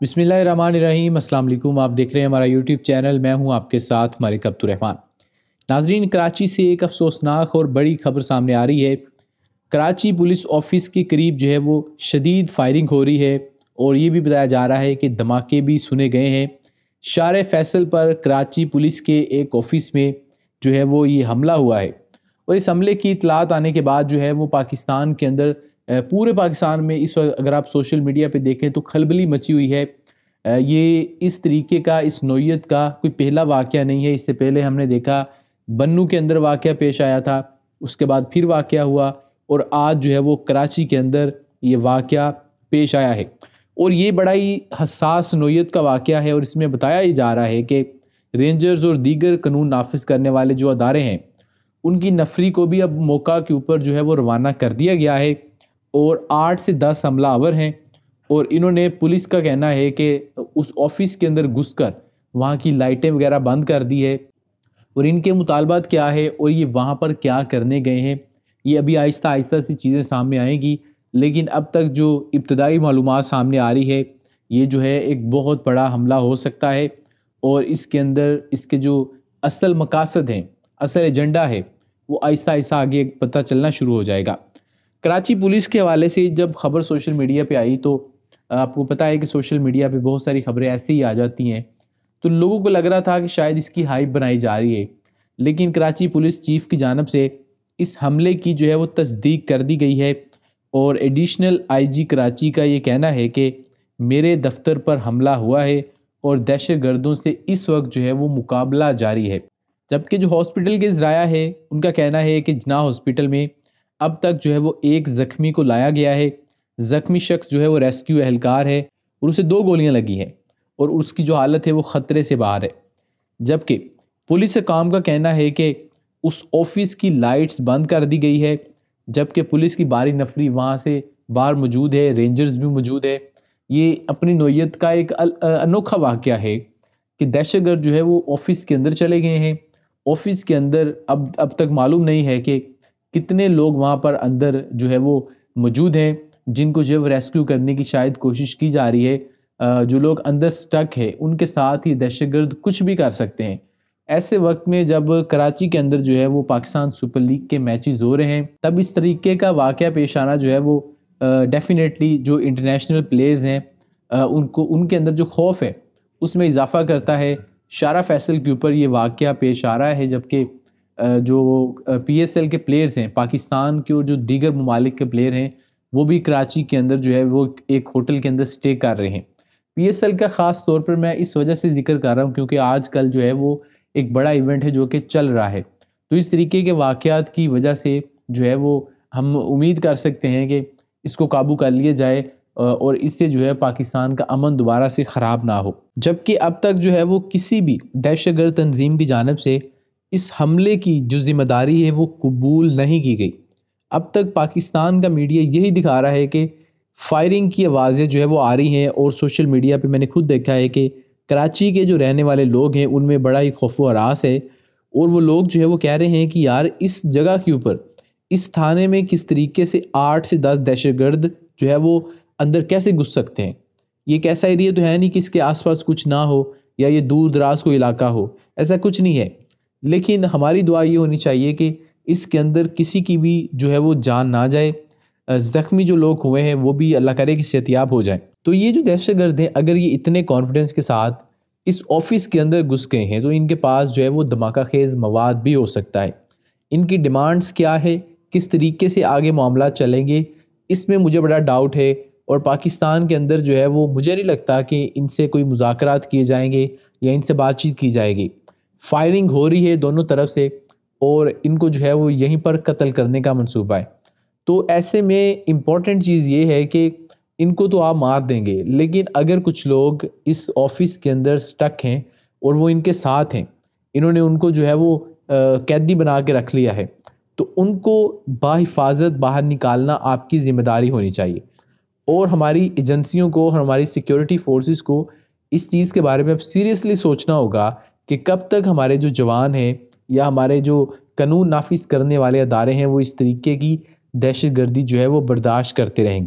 बिसमीम् अल्लाम आप देख रहे हैं हमारा यूट्यूब चैनल मैं हूं आपके साथ मलिक अब्दुलरहमान नाजरीन कराची से एक अफसोसनाक और बड़ी खबर सामने आ रही है कराची पुलिस ऑफिस के करीब जो है वो शदीद फायरिंग हो रही है और ये भी बताया जा रहा है कि धमाके भी सुने गए हैं शार फैसल पर कराची पुलिस के एक ऑफिस में जो है वो ये हमला हुआ है और इस हमले की इतलात आने के बाद जो है वो पाकिस्तान के अंदर पूरे पाकिस्तान में इस वक्त अगर आप सोशल मीडिया पे देखें तो खलबली मची हुई है ये इस तरीके का इस नोयत का कोई पहला वाक़ नहीं है इससे पहले हमने देखा बन्नू के अंदर वाक़ पेश आया था उसके बाद फिर वाक़ हुआ और आज जो है वो कराची के अंदर ये वाक़ पेश आया है और ये बड़ा ही हसास नोयत का वाक़ है और इसमें बताया ही जा रहा है कि रेंजर्स और दीगर कानून नाफिज करने वाले जो अदारे हैं उनकी नफरी को भी अब मौका के ऊपर जो है वो रवाना कर दिया गया है और आठ से दस हमला आवर हैं और इन्होंने पुलिस का कहना है कि उस ऑफिस के अंदर घुस कर वहाँ की लाइटें वगैरह बंद कर दी है और इनके मुतालबात क्या है और ये वहाँ पर क्या करने गए हैं ये अभी आहिस्ता आहिस्ता सी चीज़ें सामने आएंगी लेकिन अब तक जो इब्तदाई मालूम सामने आ रही है ये जो है एक बहुत बड़ा हमला हो सकता है और इसके अंदर इसके जो असल मकासद हैं असल एजेंडा है वो आहिस्ता आहिस्ता आगे पता चलना शुरू हो जाएगा कराची पुलिस के हवाले से जब खबर सोशल मीडिया पे आई तो आपको पता है कि सोशल मीडिया पे बहुत सारी खबरें ऐसे ही आ जाती हैं तो लोगों को लग रहा था कि शायद इसकी हाइप बनाई जा रही है लेकिन कराची पुलिस चीफ की जानब से इस हमले की जो है वो तस्दीक कर दी गई है और एडिशनल आईजी कराची का ये कहना है कि मेरे दफ्तर पर हमला हुआ है और दहशत गर्दों से इस वक्त जो है वो मुकाबला जारी है जबकि जो हॉस्पिटल के ज़राया है उनका कहना है कि जना हॉस्पिटल में अब तक जो है वो एक ज़ख्मी को लाया गया है ज़ख्मी शख्स जो है वो रेस्क्यू एहलकार है और उसे दो गोलियां लगी हैं और उसकी जो हालत है वो ख़तरे से बाहर है जबकि पुलिस काम का कहना है कि उस ऑफिस की लाइट्स बंद कर दी गई है जबकि पुलिस की बारी नफरी वहाँ से बाहर मौजूद है रेंजर्स भी मौजूद है ये अपनी नोयत का एक अनोखा वाक़ है कि दहशत गर्द जो है वो ऑफिस के अंदर चले गए हैं ऑफिस के अंदर अब अब तक मालूम नहीं है कि कितने लोग वहाँ पर अंदर जो है वो मौजूद हैं जिनको जो है वो रेस्क्यू करने की शायद कोशिश की जा रही है जो लोग अंदर स्टक है उनके साथ ही दहशतगर्द कुछ भी कर सकते हैं ऐसे वक्त में जब कराची के अंदर जो है वो पाकिस्तान सुपर लीग के मैचेस हो रहे हैं तब इस तरीके का वाक़ पेश आना जो है वो डेफिनेटली जो इंटरनेशनल प्लेयर्स हैं उनको उनके अंदर जो खौफ है उसमें इजाफा करता है शारा फैसल के ऊपर ये वाक़ पेश आ रहा है जबकि जो पी एस एल के प्लेयर्स हैं पाकिस्तान के और जो दीगर ममालिक के प्लेयर हैं वो भी कराची के अंदर जो है वो एक होटल के अंदर स्टे कर रहे हैं पी एस एल का ख़ास तौर पर मैं इस वजह से जिक्र कर रहा हूँ क्योंकि आज कल जो है वो एक बड़ा इवेंट है जो कि चल रहा है तो इस तरीके के वाक़ात की वजह से जो है वो हम उम्मीद कर सकते हैं कि इसको काबू कर लिया जाए और इससे जो है पाकिस्तान का अमन दोबारा से ख़राब ना हो जबकि अब तक जो है वो किसी भी दहशत गर्द तंजीम की जानब से इस हमले की जो ज़िम्मेदारी है वो कबूल नहीं की गई अब तक पाकिस्तान का मीडिया यही दिखा रहा है कि फायरिंग की आवाज़ें जो है वो आ रही हैं और सोशल मीडिया पे मैंने खुद देखा है कि कराची के जो रहने वाले लोग हैं उनमें बड़ा ही खौफ वरास है और वो लोग जो है वो कह रहे हैं कि यार इस जगह के ऊपर इस थाने में किस तरीके से आठ से दस दहशतगर्द जो है वो अंदर कैसे घुस सकते हैं ये कैसा एरिया तो है नहीं कि इसके आसपास कुछ ना हो या ये दूर दराज कोई इलाका हो ऐसा कुछ नहीं है लेकिन हमारी दुआ ये होनी चाहिए कि इसके अंदर किसी की भी जो है वो जान ना जाए ज़ख्मी जो लोग हुए हैं वो भी अल्लाह करे कि सेहतियाब हो जाए तो ये जो दहशत गर्द हैं अगर ये इतने कॉन्फिडेंस के साथ इस ऑफिस के अंदर घुस गए हैं तो इनके पास जो है वो धमाका खेज मवाद भी हो सकता है इनकी डिमांड्स क्या है किस तरीके से आगे मामला चलेंगे इसमें मुझे बड़ा डाउट है और पाकिस्तान के अंदर जो है वो मुझे नहीं लगता कि इनसे कोई मुजाकर किए जाएंगे या इनसे बातचीत की जाएगी फायरिंग हो रही है दोनों तरफ से और इनको जो है वो यहीं पर कत्ल करने का मनसूबा है तो ऐसे में इम्पॉर्टेंट चीज़ ये है कि इनको तो आप मार देंगे लेकिन अगर कुछ लोग इस ऑफिस के अंदर स्टक हैं और वो इनके साथ हैं इन्होंने उनको जो है वो कैदी बना के रख लिया है तो उनको बाहिफाजत बाहर निकालना आपकी ज़िम्मेदारी होनी चाहिए और हमारी एजेंसियों को हमारी सिक्योरिटी फोर्सेस को इस चीज़ के बारे में अब सीरियसली सोचना होगा कि कब तक हमारे जो जवान हैं या हमारे जो कानून नाफिज करने वाले अदारे हैं वो इस तरीके की दहशत गर्दी जो है वो बर्दाश्त करते रहेंगे